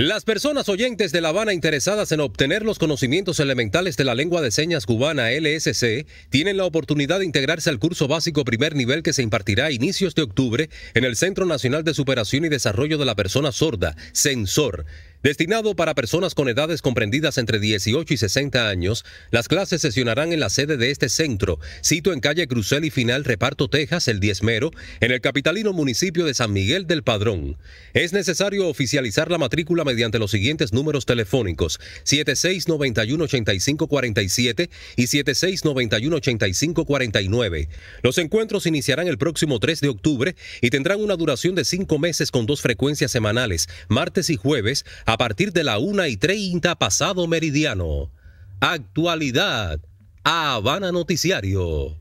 Las personas oyentes de La Habana interesadas en obtener los conocimientos elementales de la lengua de señas cubana LSC tienen la oportunidad de integrarse al curso básico primer nivel que se impartirá a inicios de octubre en el Centro Nacional de Superación y Desarrollo de la Persona Sorda, CENSOR. Destinado para personas con edades comprendidas entre 18 y 60 años, las clases sesionarán en la sede de este centro, sito en calle Crucel y Final, Reparto, Texas, el 10mero, en el capitalino municipio de San Miguel del Padrón. Es necesario oficializar la matrícula mediante los siguientes números telefónicos 76918547 y 76918549. Los encuentros iniciarán el próximo 3 de octubre y tendrán una duración de cinco meses con dos frecuencias semanales, martes y jueves, a partir de la 1 y 30 pasado meridiano. Actualidad, Habana Noticiario.